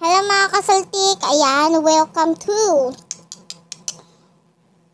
Hello mga kasaltik, ayan, welcome to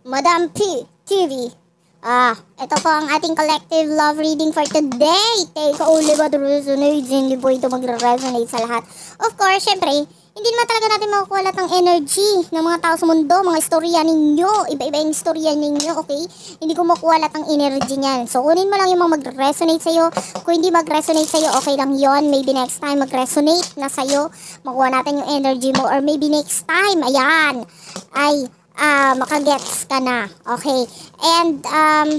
Madam P TV. Ah, ito po ang ating collective love reading for today. Take only what resonates, hindi po ito magre-resonate sa lahat. Of course, syempre, hindi naman talaga natin makukuha lahat ng energy ng mga tao sa mundo, mga istorya ninyo. Iba-iba yung istorya ninyo, okay? Hindi ko makukuha lahat ng energy niyan. So, kunin mo lang yung mga mag-resonate sa'yo. Kung hindi mag-resonate sa'yo, okay lang yon Maybe next time mag-resonate na sa'yo, makuha natin yung energy mo. Or maybe next time, ayan, ay uh, makagets ka na. Okay? And, um,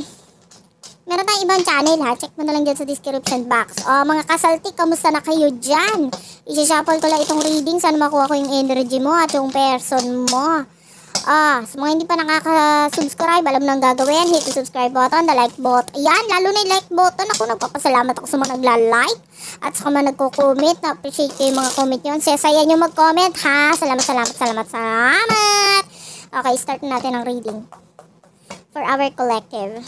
Meron tayong ibang channel ha. Check mo na lang dyan sa description box. O, oh, mga kasalti, kamusta na kayo dyan? Isishuffle ko lang itong reading. Sana makuha ko yung energy mo at yung person mo. Ah, sa mga hindi pa nakaka-subscribe, alam nang gagawin. Hit the subscribe button, the like button. Ayan, lalo na yung like button. Ako nagpapasalamat ako sa mga nagla-like at sa mga nagko-comment. Na-appreciate ko yung mga comment nyo. Sesaya nyo mag-comment, ha? Salamat, salamat, salamat, salamat! Okay, start natin ang reading for our collective.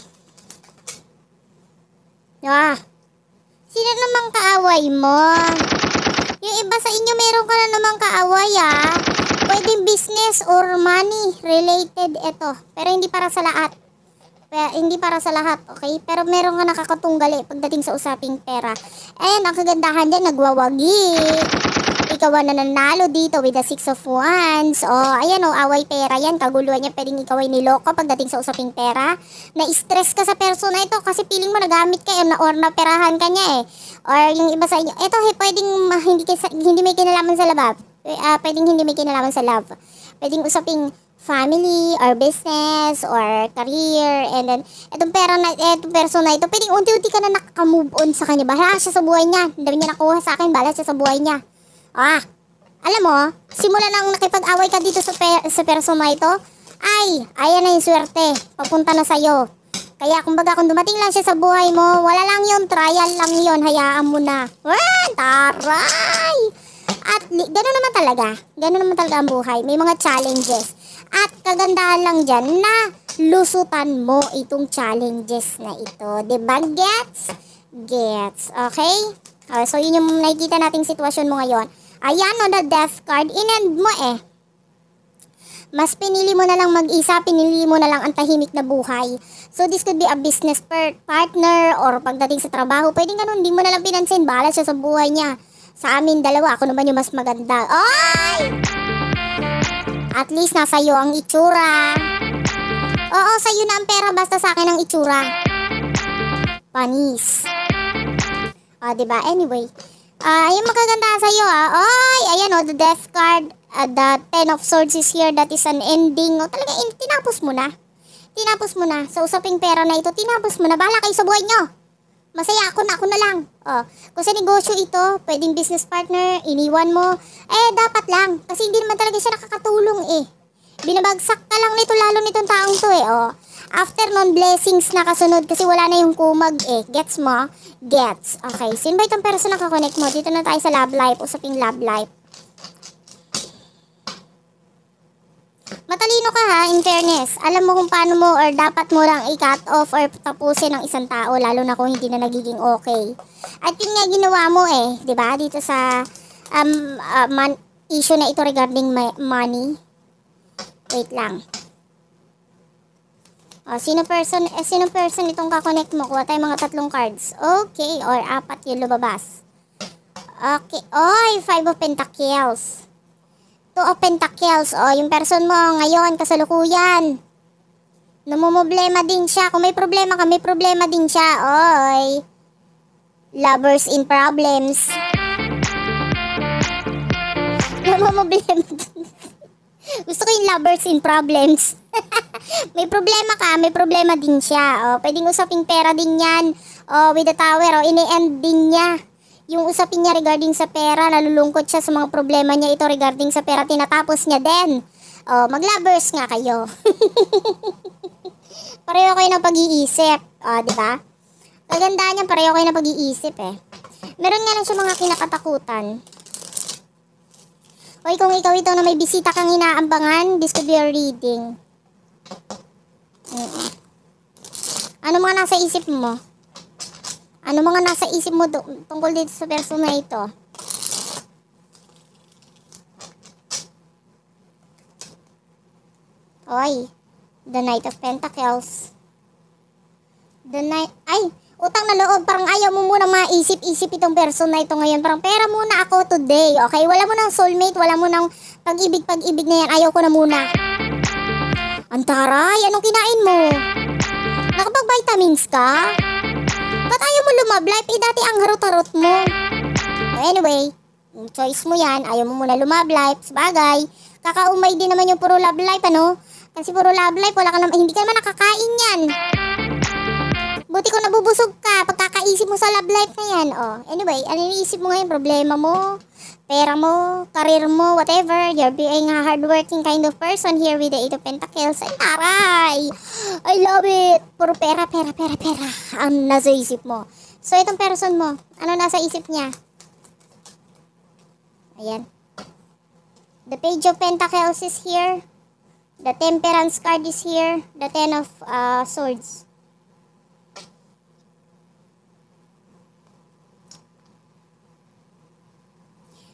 Ah, sino namang kaaway mo? Yung iba sa inyo meron ka na namang kaaway ah. Pwedeng business or money related ito. Pero hindi para sa lahat. Pero, hindi para sa lahat, okay? Pero meron ka nakakatunggali pagdating sa usaping pera. Ayan, ang kagandahan dyan, nagwawagi ikaw ang nananalo dito with the six of wands. O, oh, ayan o, oh, away pera yan. Kaguluhan niya, pwedeng ikaw ay niloko pagdating sa usaping pera. Na-stress ka sa persona ito kasi piling mo nagamit ka eh, na or naperahan ka niya eh. Or yung iba sa inyo. Ito, hey, eh, pwedeng uh, hindi, hindi may kinalaman sa labab. Uh, pwedeng hindi may kinalaman sa love. Pwedeng usaping family or business or career and then etong pera na etong persona ito pwedeng unti-unti ka na nakaka-move on sa kanya bahala siya sa buhay niya dami niya nakuha sa akin bahala siya sa buhay niya Ah, alam mo, simula nang nakipag-away ka dito sa, pe- sa persona ito, ay, ayan na yung swerte. Papunta na sa'yo. Kaya kumbaga kung dumating lang siya sa buhay mo, wala lang yun, trial lang yun, hayaan mo na. Wan, ah, taray! At gano'n naman talaga, gano'n naman talaga ang buhay, may mga challenges. At kagandahan lang dyan na lusutan mo itong challenges na ito. ba diba? Gets? Gets. Okay? Uh, so, yun yung nakikita nating sitwasyon mo ngayon. Ayan o na death card, in inend mo eh. Mas pinili mo na lang mag-isa, pinili mo na lang ang tahimik na buhay. So, this could be a business partner or pagdating sa trabaho. Pwede ganun, hindi mo na lang pinansin. Bahala siya sa buhay niya. Sa amin dalawa, ako naman yung mas maganda. Oy! At least nasa iyo ang itsura. Oo, sa iyo na ang pera basta sa akin ang itsura. Panis. O, ah, di ba? Anyway, ah, uh, yung magaganda iyo ah. Oy, ayan, oh, the death card, uh, the ten of swords is here, that is an ending. Oh, talaga, in, tinapos mo na. Tinapos mo na. Sa usaping pera na ito, tinapos mo na. Bahala kayo sa buhay nyo. Masaya ako na, ako na lang. Oh, kung sa negosyo ito, pwedeng business partner, iniwan mo. Eh, dapat lang. Kasi hindi naman talaga siya nakakatulong eh. Binabagsak ka lang nito lalo nitong taong to eh, oh. After nun, blessings na kasunod kasi wala na yung kumag eh. Gets mo? Gets. Okay, so invite ang person na kakonect mo. Dito na tayo sa love life. Usaping love life. Matalino ka ha, in fairness. Alam mo kung paano mo or dapat mo lang i-cut off or tapusin ng isang tao lalo na kung hindi na nagiging okay. At yun nga ginawa mo eh, 'di ba? Dito sa um uh, man, issue na ito regarding money. Wait lang. O, sino person, eh, sino person itong kakonect mo? Kuha tayo mga tatlong cards. Okay, or apat yung lumabas. Okay, oy, five of pentacles. Two of pentacles, o, yung person mo ngayon, kasalukuyan. Namumblema din siya. Kung may problema ka, may problema din siya. Oy, lovers in problems. Namumblema din gusto ko yung lovers in problems. may problema ka, may problema din siya. Oh, pwedeng usaping pera din yan. Oh, with the tower, oh, ini-end din niya. Yung usapin niya regarding sa pera, nalulungkot siya sa mga problema niya ito regarding sa pera, tinatapos niya din. Oh, maglovers nga kayo. pareho kayo ng pag-iisip. O, oh, di ba? Kagandaan niya, pareho kayo ng pag-iisip eh. Meron nga lang siya mga kinakatakutan. Hoy, kung ikaw ito na may bisita kang inaambangan, this could be a reading. Ano mga nasa isip mo? Ano mga nasa isip mo tungkol dito sa persona ito? Oy, the Knight of Pentacles. The Knight, ay, utang na loob, parang ayaw mo muna maisip-isip itong person na ito ngayon. Parang pera muna ako today, okay? Wala mo ng soulmate, wala mo ng pag-ibig, pag-ibig na yan, ayaw ko na muna. Antaray, anong kinain mo? Nakapag-vitamins ka? Ba't ayaw mo lumab Eh dati ang harot-harot mo. Anyway, choice mo yan, ayaw mo muna lumab life, sabagay. Kakaumay din naman yung puro love life, ano? Kasi puro love life, wala ka naman, hindi ka naman nakakain yan. Buti ko nabubusog ka pagkakaisip mo sa love life na yan. Oh. Anyway, ano iniisip mo ngayon? Problema mo, pera mo, career mo, whatever. You're being a hardworking kind of person here with the Eight of Pentacles. Ay, taray! I love it! Puro pera, pera, pera, pera ang nasa isip mo. So, itong person mo, ano nasa isip niya? Ayan. The Page of Pentacles is here. The Temperance card is here. The Ten of uh, Swords.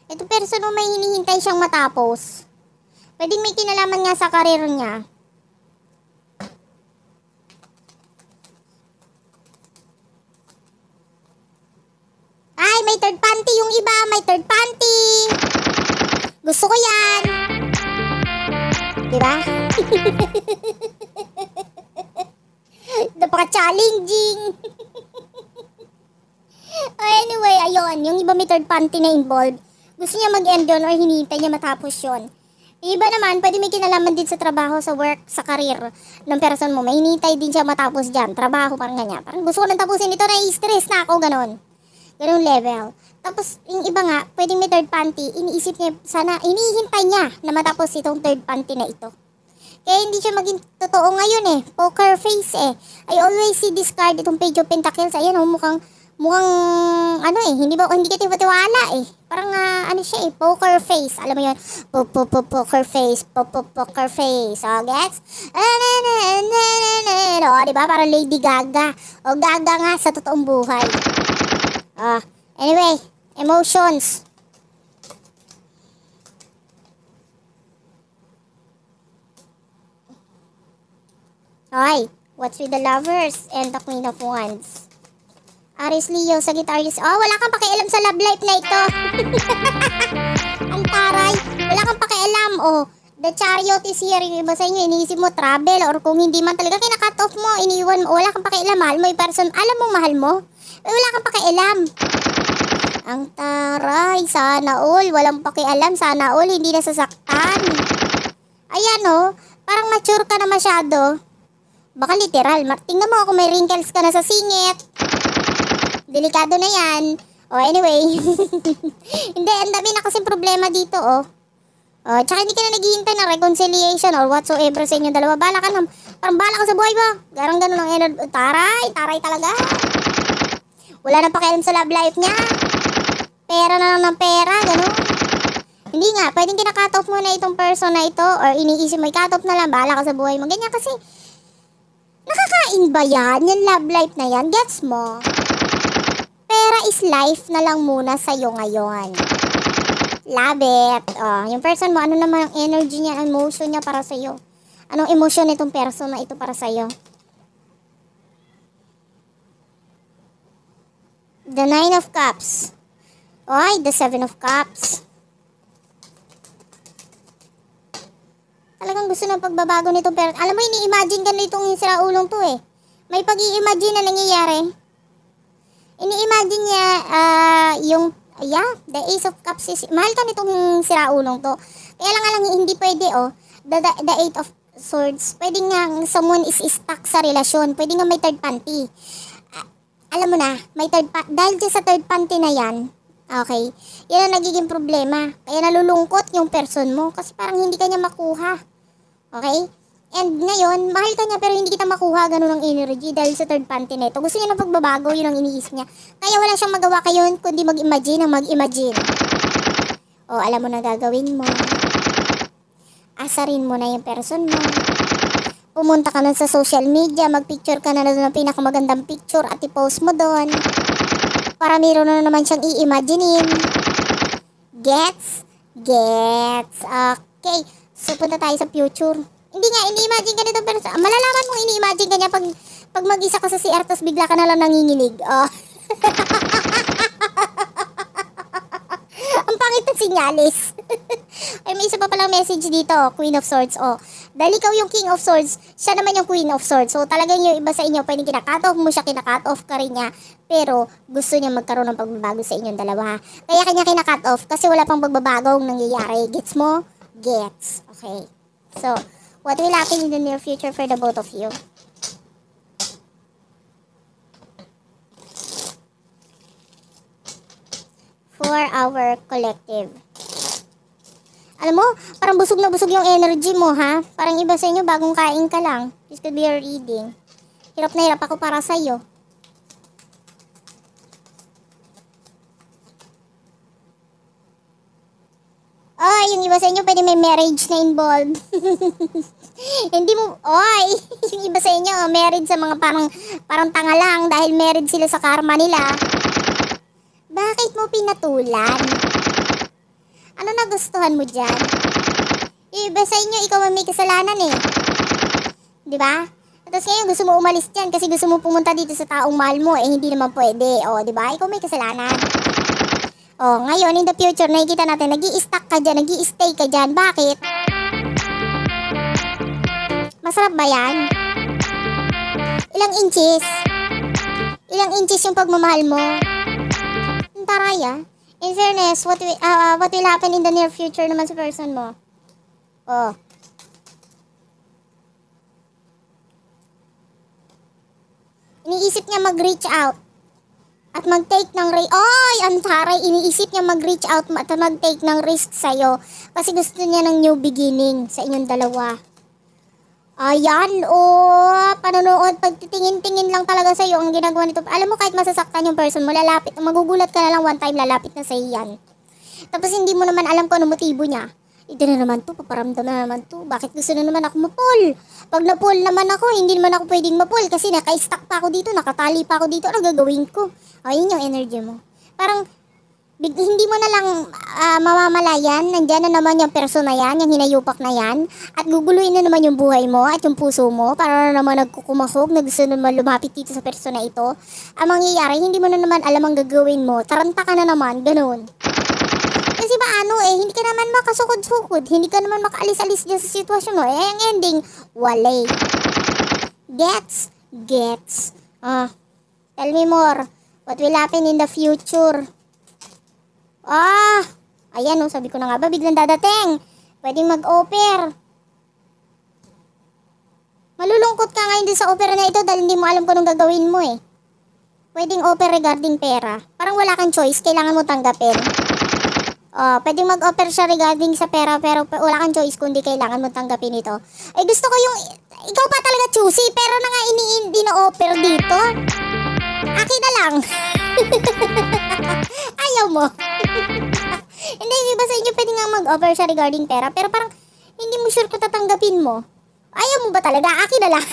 Ito person no, may hinihintay siyang matapos. Pwedeng may kinalaman nga sa karir niya. Ay, may third panty yung iba. May third panty. Gusto ko yan. Diba? Napaka-challenging. anyway, ayun. Yung iba may third panty na involved gusto niya mag-end yun or hinihintay niya matapos yun. Iba naman, pwede may kinalaman din sa trabaho, sa work, sa career ng person mo. May hinihintay din siya matapos dyan. Trabaho, parang ganyan. Parang gusto ko nang tapusin ito, nai-stress na ako, ganun. Ganong level. Tapos, yung iba nga, pwedeng may third panty, iniisip niya, sana, inihintay niya na matapos itong third panty na ito. Kaya hindi siya maging totoo ngayon eh. Poker face eh. I always see this card, itong page of pentacles. Ayan, oh, mukhang mukhang ano eh, hindi ba hindi ka tiwala eh. Parang uh, ano siya eh, poker face. Alam mo 'yun, po po po poker face, po po poker face. Oh, gets? Oh, di ba? Parang Lady Gaga. O oh, Gaga nga sa totoong buhay. Oh, anyway, emotions. Ay, what's with the lovers and the queen of wands? Aris Leo, guitarist. Oh, wala kang pakialam sa love life na ito. Ang taray. Wala kang pakialam. Oh, the chariot is here. Yung iba sa inyo, iniisip mo travel or kung hindi man talaga kinakat off mo, iniwan mo. Wala kang pakialam. Mahal mo yung person. Alam mo, mahal mo. Eh, wala kang pakialam. Ang taray. Sana all. Walang pakialam. Sana all. Hindi nasasaktan. Ayan oh. Parang mature ka na masyado. Baka literal. Tingnan mo kung may wrinkles ka na sa singit. Delikado na yan. Oh, anyway. hindi, ang dami na kasi problema dito, oh. Oh, tsaka hindi ka na naghihintay ng reconciliation or whatsoever sa inyo dalawa. Bala ka na. Parang bala ka sa buhay ba? Garang ganun ang energy. Taray, taray talaga. Wala na pakialam sa love life niya. Pera na lang ng pera, ganun. Hindi nga, pwedeng kinakat off mo na itong person na ito or iniisip mo, i cut off na lang, bala ka sa buhay mo. Ganyan kasi, nakakain ba yan? Yung love life na yan, gets mo? is life na lang muna sa iyo ngayon. Love it. Oh, yung person mo, ano naman ang energy niya, emotion niya para sa sa'yo? Anong emotion nitong person na ito para sa iyo? The Nine of Cups. Ay, the Seven of Cups. Talagang gusto ng pagbabago nitong person. Alam mo, ini-imagine ka nitong siraulong to eh. May pag-i-imagine na nangyayari. Ini-imagine niya uh, yung, yeah, the Ace of Cups is, mahal ka nitong siraulong to. Kaya lang lang, hindi pwede oh. The, the, the Eight of Swords, pwede nga someone is stuck sa relasyon. Pwede nga may third party. Uh, ah, alam mo na, may third party. Dahil sa third party na yan, okay, yan ang nagiging problema. Kaya nalulungkot yung person mo kasi parang hindi kanya makuha. Okay? And ngayon, mahal ka niya pero hindi kita makuha ganun ang energy dahil sa third panty neto. Gusto niya ng pagbabago, yun ang iniisip niya. Kaya wala siyang magawa kayon kundi mag-imagine ang mag-imagine. O alam mo na gagawin mo. Asarin mo na yung person mo. Pumunta ka na sa social media, magpicture ka na na doon ng pinakamagandang picture at i-post mo doon. Para meron na naman siyang i-imaginein. Gets? Gets. Okay. So, punta tayo sa future. Hindi nga, ini-imagine ka nito. Pero malalaman mo, ini-imagine ganya pag, pag mag-isa ka sa CR, tapos bigla ka na lang nanginginig. Oh. Ang pangit ng sinyalis. Ay, may isa pa palang message dito, Queen of Swords. Oh, dahil ikaw yung King of Swords, siya naman yung Queen of Swords. So, talagang yung iba sa inyo, pwedeng kinakat off mo siya, kinakat off ka rin niya. Pero, gusto niya magkaroon ng pagbabago sa inyong dalawa. Kaya kanya kinakat off kasi wala pang pagbabagong nangyayari. Gets mo? Gets. Okay. So, What will happen in the near future for the both of you? For our collective. Alam mo, parang busog na busog yung energy mo, ha? Parang iba sa inyo, bagong kain ka lang. This could be your reading. Hirap na hirap ako para sa'yo. marriage na involved. Hindi mo, oy, yung iba sa inyo, oh, married sa mga parang, parang tanga lang dahil married sila sa karma nila. Bakit mo pinatulan? Ano nagustuhan mo dyan? Yung iba sa inyo, ikaw may kasalanan eh. Di ba? Tapos ngayon, gusto mo umalis dyan kasi gusto mo pumunta dito sa taong mahal mo. Eh, hindi naman pwede. O, oh, di ba? Ikaw may kasalanan. Oh, ngayon in the future nakikita natin nag stack ka diyan, nag stay ka diyan. Bakit? Masarap ba 'yan? Ilang inches? Ilang inches yung pagmamahal mo? Ang taray In fairness, what will, uh, what will happen in the near future naman sa person mo? Oh. Iniisip niya mag-reach out at mag-take ng risk. Oy, ang taray, iniisip niya mag-reach out at mag-take ng risk sa'yo kasi gusto niya ng new beginning sa inyong dalawa. Ayan, o, oh, panonood, pagtitingin-tingin lang talaga sa'yo ang ginagawa nito. Alam mo, kahit masasaktan yung person mo, lalapit, magugulat ka na lang one time, lalapit na sa'yo yan. Tapos hindi mo naman alam kung ano motibo niya. Ito na naman to, paparamdam na naman to. Bakit gusto na naman ako mapol? Pag napol naman ako, hindi naman ako pwedeng mapol kasi naka-stack pa ako dito, nakatali pa ako dito. Ano gagawin ko? O, yun yung energy mo. Parang, big, hindi mo na lang uh, mamamalayan, nandyan na naman yung persona yan, yung hinayupak na yan, at guguluhin na naman yung buhay mo at yung puso mo para na naman nagkukumahog na gusto naman lumapit dito sa persona ito. Ang mangyayari, hindi mo na naman alam ang gagawin mo. Taranta ka na naman, ganun di ba ano eh, hindi ka naman makasukod-sukod, hindi ka naman makaalis-alis dyan sa sitwasyon mo. Eh, ang ending, wale. Gets? Gets. Ah, tell me more. What will happen in the future? Ah, ayan oh, sabi ko na nga ba, biglang dadating. Pwedeng mag-offer. Malulungkot ka ngayon din sa offer na ito dahil hindi mo alam kung anong gagawin mo eh. Pwedeng offer regarding pera. Parang wala kang choice, kailangan mo tanggapin. Uh, pwedeng mag-offer siya regarding sa pera pero wala kang choice kundi kailangan mo tanggapin ito. Eh gusto ko yung ikaw pa talaga choosy pero na nga ini-offer dito. Akin na lang. Ayaw mo. hindi, hindi ba sa inyo pwede nga mag-offer siya regarding pera pero parang hindi mo sure kung tatanggapin mo. Ayaw mo ba talaga? Akin na lang.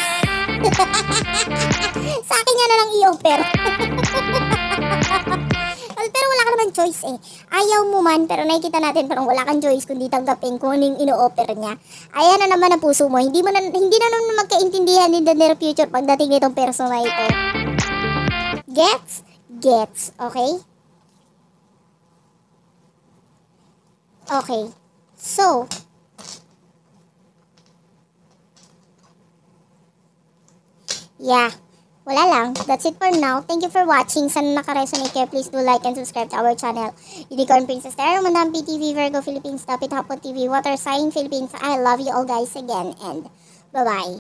sa akin nga na lang i-offer kang choice eh. Ayaw mo man, pero nakikita natin parang wala kang choice kundi tanggapin kung ano yung ino-offer niya. Ayan na naman ang puso mo. Hindi mo na, hindi na naman magkaintindihan in the near future pagdating nitong persona ito. Gets? Gets, okay? Okay. So, yeah wala lang. That's it for now. Thank you for watching. Sana nakaresonate kayo. Please do like and subscribe to our channel. Unicorn Princess Tarot, Madam PTV, Virgo Philippines, Stop It Hapon TV, Water Sign Philippines. I love you all guys again and bye-bye.